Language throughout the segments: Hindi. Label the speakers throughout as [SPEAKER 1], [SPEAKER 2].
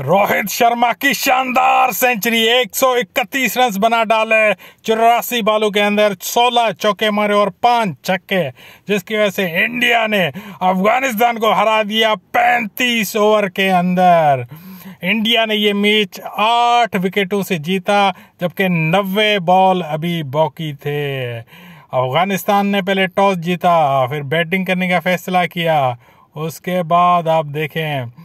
[SPEAKER 1] रोहित शर्मा की शानदार सेंचुरी 131 रन बना डाले चौरासी बालों के अंदर 16 चौके मारे और पांच छक्के जिसकी वजह से इंडिया ने अफगानिस्तान को हरा दिया 35 ओवर के अंदर इंडिया ने ये मैच आठ विकेटों से जीता जबकि नब्बे बॉल अभी बाकी थे अफगानिस्तान ने पहले टॉस जीता फिर बैटिंग करने का फैसला किया उसके बाद आप देखें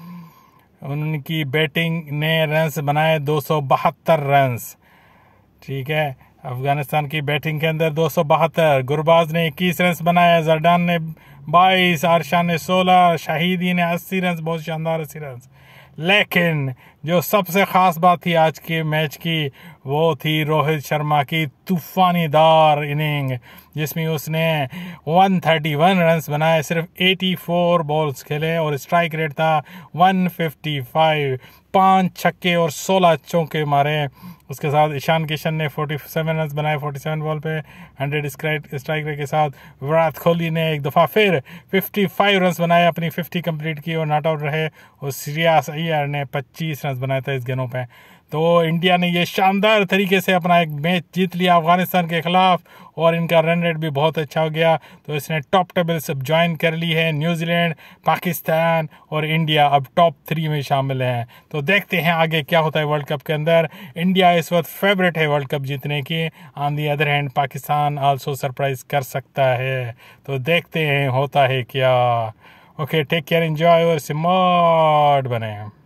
[SPEAKER 1] उनकी बैटिंग ने रन्स बनाए दो रन्स ठीक है अफगानिस्तान की बैटिंग के अंदर दो गुरबाज ने इक्कीस रन बनाए जरडान ने बाईस आरशा ने सोलह शहीदी ने अस्सी रन बहुत शानदार अस्सी रन लेकिन जो सबसे ख़ास बात थी आज के मैच की वो थी रोहित शर्मा की तूफ़ानी दार इनिंग जिसमें उसने 131 रन बनाए सिर्फ 84 बॉल्स खेले और स्ट्राइक रेट था 155 पाँच छक्के और 16 चौके मारे उसके साथ ईशान किशन ने 47 रन बनाए 47 बॉल पे 100 स्ट्राइक रेट के साथ विराट कोहली ने एक दफ़ा फिर फिफ्टी फाइव रन बनाए अपनी फिफ्टी कंप्लीट की और नॉट आउट रहे और सीरिया सैर ने पच्चीस रन बनाया था इस गेंदों पे तो इंडिया ने ये शानदार तरीके से अपना एक मैच जीत लिया अफगानिस्तान के खिलाफ और इनका रन रेट भी बहुत अच्छा हो गया तो इसने टॉप टेबल सब ज्वाइन कर ली है न्यूजीलैंड पाकिस्तान और इंडिया अब टॉप थ्री में शामिल हैं तो देखते हैं आगे क्या होता है वर्ल्ड कप के अंदर इंडिया इस वक्त फेवरेट है वर्ल्ड कप जीतने की on the other hand Pakistan also surprise कर सकता है तो देखते हैं होता है क्या ओके टेक केयर एंजॉय और सिमॉट बने